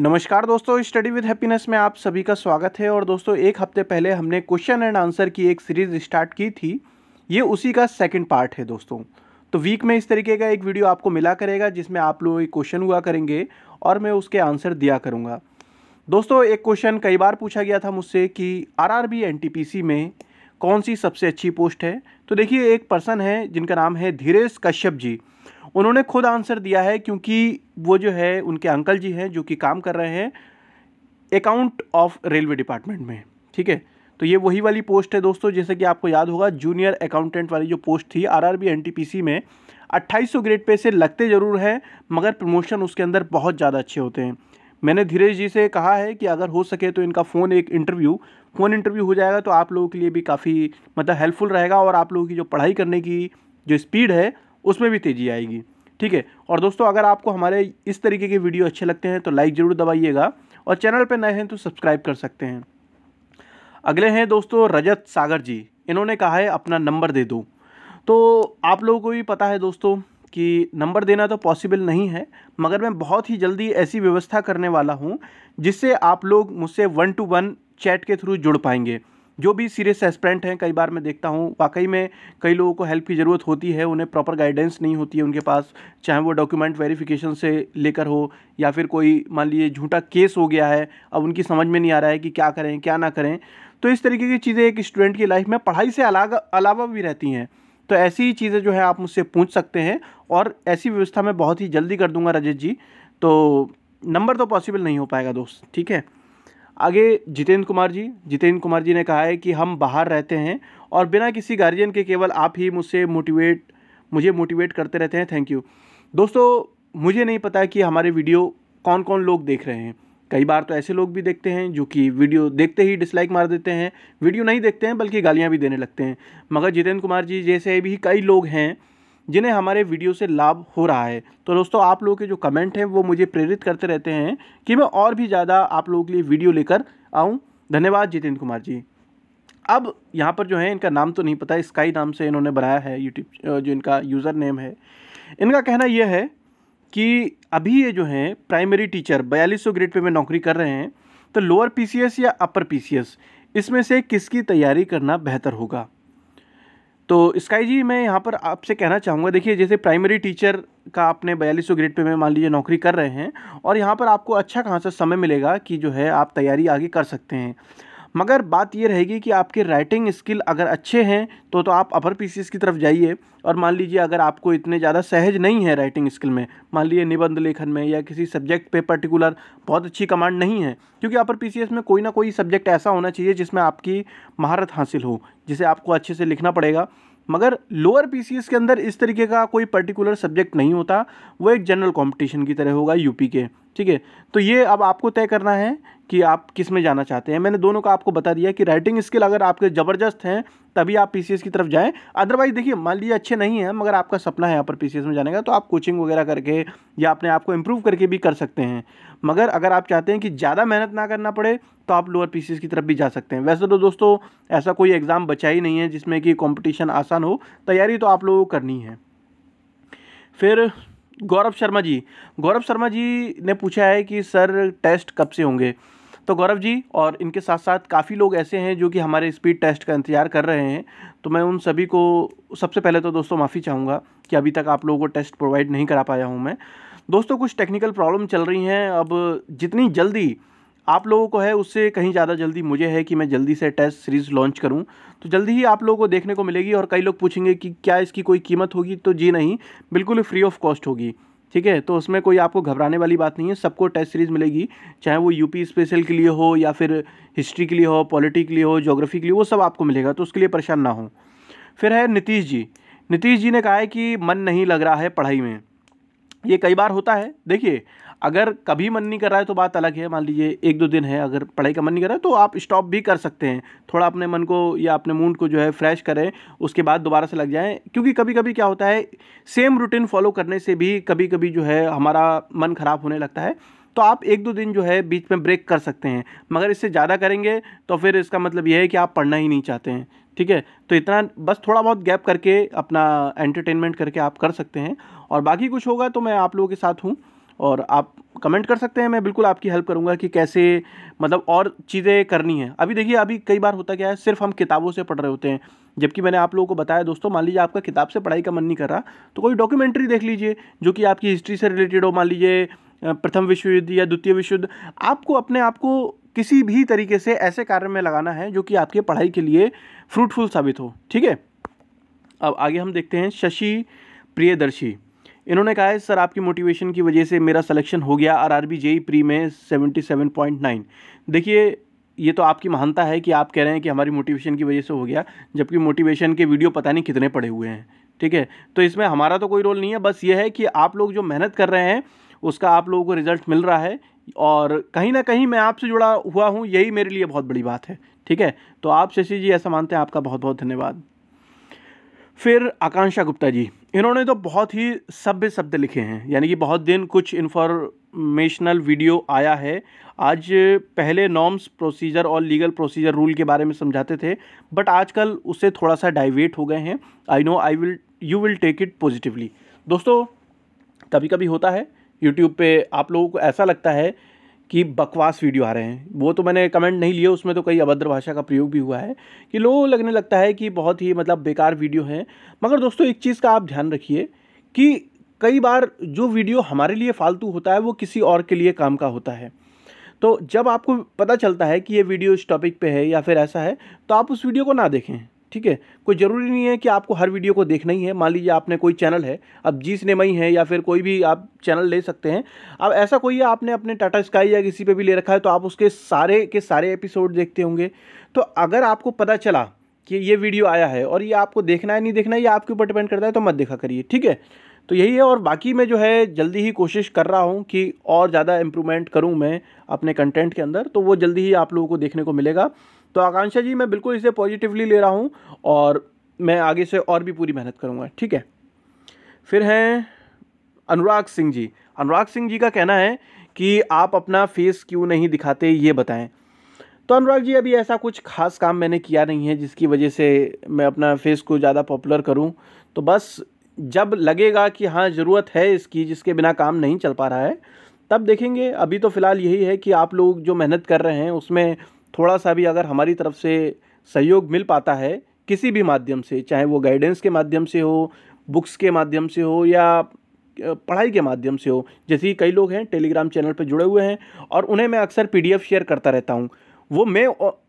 नमस्कार दोस्तों study with happiness में आप सभी का स्वागत है और दोस्तों एक हफ्ते पहले हमने क्वेश्चन एंड आंसर की एक सीरीज स्टार्ट की थी ये उसी का सेकंड पार्ट है दोस्तों तो वीक में इस तरीके का एक वीडियो आपको मिला करेगा जिसमें आप लोग एक क्वेश्चन हुआ करेंगे और मैं उसके आंसर दिया करूँगा दोस्तों एक क्वेश्चन कई बार पूछा गया था मुझसे कि आर आर में कौन सी सबसे अच्छी पोस्ट है तो देखिए एक पर्सन है जिनका नाम है धीरेश कश्यप जी उन्होंने खुद आंसर दिया है क्योंकि वो जो है उनके अंकल जी हैं जो कि काम कर रहे हैं अकाउंट ऑफ रेलवे डिपार्टमेंट में ठीक है तो ये वही वाली पोस्ट है दोस्तों जैसे कि आपको याद होगा जूनियर अकाउंटेंट वाली जो पोस्ट थी आरआरबी एनटीपीसी में 2800 ग्रेड पे से लगते ज़रूर हैं मगर प्रमोशन उसके अंदर बहुत ज़्यादा अच्छे होते हैं मैंने धीरेश जी से कहा है कि अगर हो सके तो इनका फ़ोन एक इंटरव्यू फ़ोन इंटरव्यू हो जाएगा तो आप लोगों के लिए भी काफ़ी मतलब हेल्पफुल रहेगा और आप लोगों की जो पढ़ाई करने की जो स्पीड है उसमें भी तेज़ी आएगी ठीक है और दोस्तों अगर आपको हमारे इस तरीके के वीडियो अच्छे लगते हैं तो लाइक ज़रूर दबाइएगा और चैनल पर नए हैं तो सब्सक्राइब कर सकते हैं अगले हैं दोस्तों रजत सागर जी इन्होंने कहा है अपना नंबर दे दो तो आप लोगों को भी पता है दोस्तों कि नंबर देना तो पॉसिबल नहीं है मगर मैं बहुत ही जल्दी ऐसी व्यवस्था करने वाला हूँ जिससे आप लोग मुझसे वन टू वन चैट के थ्रू जुड़ पाएंगे जो भी सीरियस एस्परेंट हैं कई बार मैं देखता हूँ वाकई में कई लोगों को हेल्प की ज़रूरत होती है उन्हें प्रॉपर गाइडेंस नहीं होती है उनके पास चाहे वो डॉक्यूमेंट वेरिफिकेशन से लेकर हो या फिर कोई मान लीजिए झूठा केस हो गया है अब उनकी समझ में नहीं आ रहा है कि क्या करें क्या ना करें तो इस तरीके की चीज़ें एक स्टूडेंट की लाइफ में पढ़ाई से अलावा भी रहती हैं तो ऐसी ही चीज़ें जो है आप मुझसे पूछ सकते हैं और ऐसी व्यवस्था मैं बहुत ही जल्दी कर दूंगा रजत जी तो नंबर तो पॉसिबल नहीं हो पाएगा दोस्त ठीक है आगे जितेंद्र कुमार जी जितेंद्र कुमार जी ने कहा है कि हम बाहर रहते हैं और बिना किसी गार्जियन के केवल आप ही मुझसे मोटिवेट मुझे मोटिवेट करते रहते हैं थैंक यू दोस्तों मुझे नहीं पता कि हमारे वीडियो कौन कौन लोग देख रहे हैं कई बार तो ऐसे लोग भी देखते हैं जो कि वीडियो देखते ही डिसलाइक मार देते हैं वीडियो नहीं देखते हैं बल्कि गालियाँ भी देने लगते हैं मगर जितेंद्र कुमार जी जैसे भी कई लोग हैं जिन्हें हमारे वीडियो से लाभ हो रहा है तो दोस्तों आप लोगों के जो कमेंट हैं वो मुझे प्रेरित करते रहते हैं कि मैं और भी ज़्यादा आप लोगों के लिए वीडियो लेकर आऊँ धन्यवाद जितेंद्र कुमार जी अब यहाँ पर जो है इनका नाम तो नहीं पता स्काई नाम से इन्होंने बनाया है यूट्यूब जो इनका यूज़र नेम है इनका कहना यह है कि अभी ये जो हैं प्राइमरी टीचर बयालीस सौ ग्रेड पे में नौकरी कर रहे हैं तो लोअर पीसीएस या अपर पीसीएस इसमें से किसकी तैयारी करना बेहतर होगा तो स्काई जी मैं यहाँ पर आपसे कहना चाहूँगा देखिए जैसे प्राइमरी टीचर का आपने बयालीस सौ ग्रेड पे में मान लीजिए नौकरी कर रहे हैं और यहाँ पर आपको अच्छा खासा समय मिलेगा कि जो है आप तैयारी आगे कर सकते हैं मगर बात ये रहेगी कि आपके राइटिंग स्किल अगर अच्छे हैं तो तो आप अपर पी की तरफ जाइए और मान लीजिए अगर आपको इतने ज़्यादा सहज नहीं है राइटिंग स्किल में मान लीजिए निबंध लेखन में या किसी सब्जेक्ट पे पर्टिकुलर बहुत अच्छी कमांड नहीं है क्योंकि अपर पी में कोई ना कोई सब्जेक्ट ऐसा होना चाहिए जिसमें आपकी महारत हासिल हो जिसे आपको अच्छे से लिखना पड़ेगा मगर लोअर पीसीएस के अंदर इस तरीके का कोई पर्टिकुलर सब्जेक्ट नहीं होता वो एक जनरल कंपटीशन की तरह होगा यूपी के ठीक है तो ये अब आपको तय करना है कि आप किस में जाना चाहते हैं मैंने दोनों का आपको बता दिया कि राइटिंग स्किल अगर आपके ज़बरदस्त हैं तभी आप पी की तरफ जाएँ अदरवाइज देखिए मान लीजिए अच्छे नहीं है मगर आपका सपना है यहाँ पर पी में जाने का तो आप कोचिंग वगैरह करके या अपने आप को इम्प्रूव करके भी कर सकते हैं मगर अगर आप चाहते हैं कि ज़्यादा मेहनत ना करना पड़े तो आप लोअर पी की तरफ भी जा सकते हैं वैसे तो दोस्तों ऐसा कोई एग्ज़ाम बचा ही नहीं है जिसमें कि कॉम्पिटिशन आसान हो तैयारी तो आप लोगों को करनी है फिर गौरव शर्मा जी गौरव शर्मा जी ने पूछा है कि सर टेस्ट कब से होंगे तो गौरव जी और इनके साथ साथ काफ़ी लोग ऐसे हैं जो कि हमारे स्पीड टेस्ट का इंतज़ार कर रहे हैं तो मैं उन सभी को सबसे पहले तो दोस्तों माफ़ी चाहूँगा कि अभी तक आप लोगों को टेस्ट प्रोवाइड नहीं करा पाया हूँ मैं दोस्तों कुछ टेक्निकल प्रॉब्लम चल रही हैं अब जितनी जल्दी आप लोगों को है उससे कहीं ज़्यादा जल्दी मुझे है कि मैं जल्दी से टेस्ट सीरीज़ लॉन्च करूं तो जल्दी ही आप लोगों को देखने को मिलेगी और कई लोग पूछेंगे कि क्या इसकी कोई कीमत होगी तो जी नहीं बिल्कुल फ्री ऑफ कॉस्ट होगी ठीक है तो उसमें कोई आपको घबराने वाली बात नहीं है सबको टेस्ट सीरीज़ मिलेगी चाहे वो यूपी स्पेशल के लिए हो या फिर हिस्ट्री के लिए हो पॉलिटी के लिए हो जोग्राफी के लिए वो सब आपको मिलेगा तो उसके लिए परेशान ना हो फिर है नीतीश जी नीतीश जी ने कहा है कि मन नहीं लग रहा है पढ़ाई में ये कई बार होता है देखिए अगर कभी मन नहीं कर रहा है तो बात अलग है मान लीजिए एक दो दिन है अगर पढ़ाई का मन नहीं कर रहा है तो आप स्टॉप भी कर सकते हैं थोड़ा अपने मन को या अपने मूड को जो है फ्रेश करें उसके बाद दोबारा से लग जाएँ क्योंकि कभी कभी क्या होता है सेम रूटीन फॉलो करने से भी कभी कभी जो है हमारा मन ख़राब होने लगता है तो आप एक दो दिन जो है बीच में ब्रेक कर सकते हैं मगर इससे ज़्यादा करेंगे तो फिर इसका मतलब यह है कि आप पढ़ना ही नहीं चाहते हैं ठीक है तो इतना बस थोड़ा बहुत गैप करके अपना एंटरटेनमेंट करके आप कर सकते हैं और बाकी कुछ होगा तो मैं आप लोगों के साथ हूँ और आप कमेंट कर सकते हैं मैं बिल्कुल आपकी हेल्प करूँगा कि कैसे मतलब और चीज़ें करनी है अभी देखिए अभी कई बार होता क्या है सिर्फ हम किताबों से पढ़ रहे होते हैं जबकि मैंने आप लोगों को बताया दोस्तों मान लीजिए आपका किताब से पढ़ाई का मन नहीं कर रहा तो कोई डॉक्यूमेंट्री देख लीजिए जो कि आपकी हिस्ट्री से रिलेटेड हो मान लीजिए प्रथम विश्व युद्ध या द्वितीय विश्व युद्ध आपको अपने आप को किसी भी तरीके से ऐसे कार्य में लगाना है जो कि आपके पढ़ाई के लिए फ्रूटफुल साबित हो ठीक है अब आगे हम देखते हैं शशि प्रियदर्शी इन्होंने कहा है सर आपकी मोटिवेशन की वजह से मेरा सलेक्शन हो गया R R B JE pre में सेवेंटी सेवन पॉइंट नाइन देखिए ये तो आपकी महानता है कि आप कह रहे हैं कि हमारी मोटिवेशन की वजह से हो गया जबकि मोटिवेशन के वीडियो पता नहीं कितने पड़े हुए हैं ठीक है तो इसमें हमारा तो कोई रोल नहीं है बस ये है कि आप लोग जो मेहनत कर रहे हैं उसका आप लोगों को रिजल्ट मिल रहा है और कहीं ना कहीं मैं आपसे जुड़ा हुआ हूँ यही मेरे लिए बहुत बड़ी बात है ठीक है तो आप शशि जी ऐसा मानते हैं आपका बहुत बहुत धन्यवाद फिर आकांक्षा गुप्ता जी इन्होंने तो बहुत ही सभ्य शब्द लिखे हैं यानी कि बहुत दिन कुछ इन्फॉर्मेशनल वीडियो आया है आज पहले नॉर्म्स प्रोसीजर और लीगल प्रोसीजर रूल के बारे में समझाते थे बट आजकल उससे थोड़ा सा डाइवेट हो गए हैं I know I will you will take it positively दोस्तों कभी कभी होता है यूट्यूब पे आप लोगों को ऐसा लगता है कि बकवास वीडियो आ रहे हैं वो तो मैंने कमेंट नहीं लिए उसमें तो कई अभद्र भाषा का प्रयोग भी हुआ है कि लोगों को लगने लगता है कि बहुत ही मतलब बेकार वीडियो हैं मगर दोस्तों एक चीज़ का आप ध्यान रखिए कि कई बार जो वीडियो हमारे लिए फालतू होता है वो किसी और के लिए काम का होता है तो जब आपको पता चलता है कि ये वीडियो इस टॉपिक पे है या फिर ऐसा है तो आप उस वीडियो को ना देखें ठीक है कोई ज़रूरी नहीं है कि आपको हर वीडियो को देखना ही है मान लीजिए आपने कोई चैनल है अब जी ही है या फिर कोई भी आप चैनल ले सकते हैं अब ऐसा कोई है आपने अपने टाटा स्काई या किसी पे भी ले रखा है तो आप उसके सारे के सारे एपिसोड देखते होंगे तो अगर आपको पता चला कि ये वीडियो आया है और ये आपको देखना है नहीं देखना है ये आपके ऊपर डिपेंड करता है तो मत देखा करिए ठीक है तो यही है और बाकी मैं जो है जल्दी ही कोशिश कर रहा हूँ कि और ज़्यादा इम्प्रूवमेंट करूँ मैं अपने कंटेंट के अंदर तो वो जल्दी ही आप लोगों को देखने को मिलेगा तो आकांक्षा जी मैं बिल्कुल इसे पॉजिटिवली ले रहा हूँ और मैं आगे से और भी पूरी मेहनत करूँगा ठीक है फिर हैं अनुराग सिंह जी अनुराग सिंह जी का कहना है कि आप अपना फेस क्यों नहीं दिखाते ये बताएं तो अनुराग जी अभी ऐसा कुछ खास काम मैंने किया नहीं है जिसकी वजह से मैं अपना फेस को ज़्यादा पॉपुलर करूं तो बस जब लगेगा कि हाँ ज़रूरत है इसकी जिसके बिना काम नहीं चल पा रहा है तब देखेंगे अभी तो फ़िलहाल यही है कि आप लोग जो मेहनत कर रहे हैं उसमें थोड़ा सा भी अगर हमारी तरफ से सहयोग मिल पाता है किसी भी माध्यम से चाहे वो गाइडेंस के माध्यम से हो बुक्स के माध्यम से हो या पढ़ाई के माध्यम से हो जैसे कई लोग हैं टेलीग्राम चैनल पर जुड़े हुए हैं और उन्हें मैं अक्सर पीडीएफ शेयर करता रहता हूँ वो मैं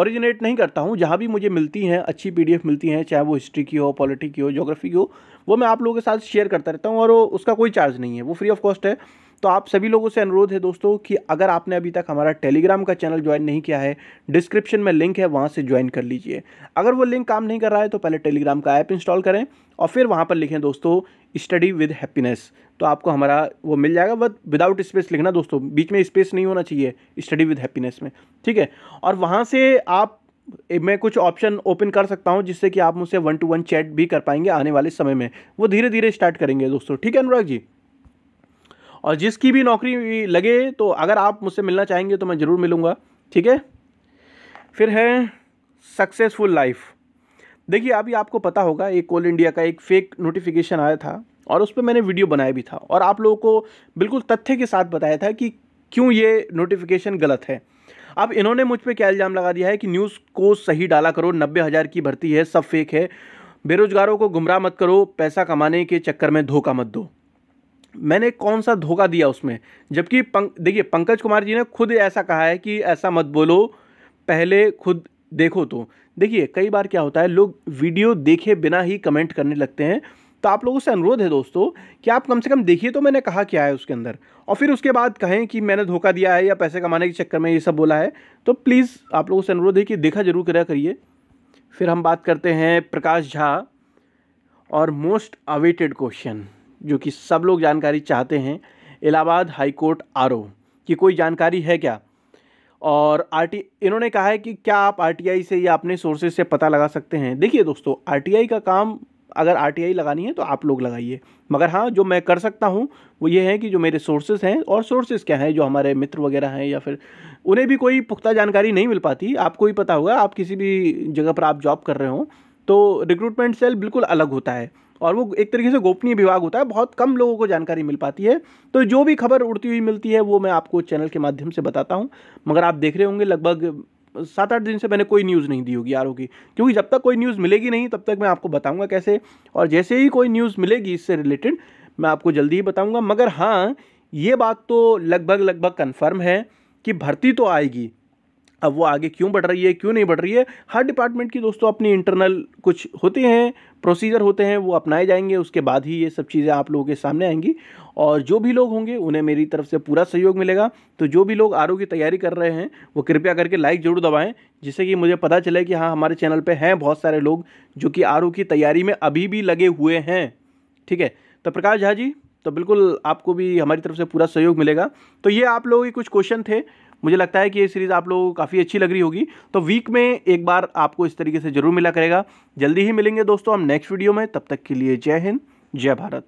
ओरिजिनेट नहीं करता हूँ जहाँ भी मुझे मिलती हैं अच्छी पीडीएफ मिलती हैं चाहे वो हिस्ट्री की हो पॉलिटी की हो जोग्राफी की हो वो मैं आप लोगों के साथ शेयर करता रहता हूँ और उसका कोई चार्ज नहीं है वो फ्री ऑफ कॉस्ट है तो आप सभी लोगों से अनुरोध है दोस्तों कि अगर आपने अभी तक हमारा टेलीग्राम का चैनल ज्वाइन नहीं किया है डिस्क्रिप्शन में लिंक है वहाँ से ज्वाइन कर लीजिए अगर वो लिंक काम नहीं कर रहा है तो पहले टेलीग्राम का ऐप इंस्टॉल करें और फिर वहाँ पर लिखें दोस्तों स्टडी विद हैप्पीनेस तो आपको हमारा वो मिल जाएगा बट विदाउट स्पेस लिखना दोस्तों बीच में स्पेस नहीं होना चाहिए स्टडी विद हैप्पीनेस में ठीक है और वहाँ से आप मैं कुछ ऑप्शन ओपन कर सकता हूँ जिससे कि आप मुझसे वन टू वन चैट भी कर पाएंगे आने वाले समय में वो धीरे धीरे स्टार्ट करेंगे दोस्तों ठीक है अनुराग जी और जिसकी भी नौकरी लगे तो अगर आप मुझसे मिलना चाहेंगे तो मैं ज़रूर मिलूँगा ठीक है फिर है सक्सेसफुल लाइफ देखिए अभी आपको पता होगा एक कोल इंडिया का एक फेक नोटिफिकेशन आया था और उस पर मैंने वीडियो बनाया भी था और आप लोगों को बिल्कुल तथ्य के साथ बताया था कि क्यों ये नोटिफिकेशन गलत है अब इन्होंने मुझ पर क्या इल्ज़ाम लगा दिया है कि न्यूज़ को सही डाला करो नब्बे हज़ार की भर्ती है सब फेक है बेरोज़गारों को गुमराह मत करो पैसा कमाने के चक्कर में धोखा मत दो मैंने कौन सा धोखा दिया उसमें जबकि पंक देखिए पंकज कुमार जी ने खुद ऐसा कहा है कि ऐसा मत बोलो पहले खुद देखो तो देखिए कई बार क्या होता है लोग वीडियो देखे बिना ही कमेंट करने लगते हैं तो आप लोगों से अनुरोध है दोस्तों कि आप कम से कम देखिए तो मैंने कहा क्या है उसके अंदर और फिर उसके बाद कहें कि मैंने धोखा दिया है या पैसे कमाने के चक्कर में ये सब बोला है तो प्लीज़ आप लोगों से अनुरोध है कि देखा जरूर करा करिए फिर हम बात करते हैं प्रकाश झा और मोस्ट अवेटेड क्वेश्चन जो कि सब लोग जानकारी चाहते हैं इलाहाबाद हाईकोर्ट आर की कोई जानकारी है क्या और आर इन्होंने कहा है कि क्या आप आर से या अपने सोर्सेज से पता लगा सकते हैं देखिए दोस्तों आर का काम अगर आर लगानी है तो आप लोग लगाइए मगर हाँ जो मैं कर सकता हूँ वो ये है कि जो मेरे सोर्सेज हैं और सोर्सेज क्या हैं जो हमारे मित्र वगैरह हैं या फिर उन्हें भी कोई पुख्ता जानकारी नहीं मिल पाती आपको ही पता होगा आप किसी भी जगह पर आप जॉब कर रहे हो तो रिक्रूटमेंट सेल बिल्कुल अलग होता है और वो एक तरीके से गोपनीय विभाग होता है बहुत कम लोगों को जानकारी मिल पाती है तो जो भी खबर उड़ती हुई मिलती है वो मैं आपको चैनल के माध्यम से बताता हूँ मगर आप देख रहे होंगे लगभग सात आठ दिन से मैंने कोई न्यूज़ नहीं दी होगी आर की क्योंकि जब तक कोई न्यूज़ मिलेगी नहीं तब तक मैं आपको बताऊँगा कैसे और जैसे ही कोई न्यूज़ मिलेगी इससे रिलेटेड मैं आपको जल्दी ही बताऊँगा मगर हाँ ये बात तो लगभग लगभग कन्फर्म है कि भर्ती तो आएगी अब वो आगे क्यों बढ़ रही है क्यों नहीं बढ़ रही है हर डिपार्टमेंट की दोस्तों अपनी इंटरनल कुछ होते हैं प्रोसीजर होते हैं वो अपनाए जाएंगे उसके बाद ही ये सब चीज़ें आप लोगों के सामने आएंगी और जो भी लोग होंगे उन्हें मेरी तरफ से पूरा सहयोग मिलेगा तो जो भी लोग आर की तैयारी कर रहे हैं वो कृपया करके लाइक ज़रूर दबाएँ जिससे कि मुझे पता चले कि हाँ हमारे चैनल पर हैं बहुत सारे लोग जो कि आर की तैयारी में अभी भी लगे हुए हैं ठीक है तो प्रकाश झा जी तो बिल्कुल आपको भी हमारी तरफ से पूरा सहयोग मिलेगा तो ये आप लोगों के कुछ क्वेश्चन थे मुझे लगता है कि ये सीरीज़ आप लोगों को काफ़ी अच्छी लग रही होगी तो वीक में एक बार आपको इस तरीके से ज़रूर मिला करेगा जल्दी ही मिलेंगे दोस्तों हम नेक्स्ट वीडियो में तब तक के लिए जय हिंद जय भारत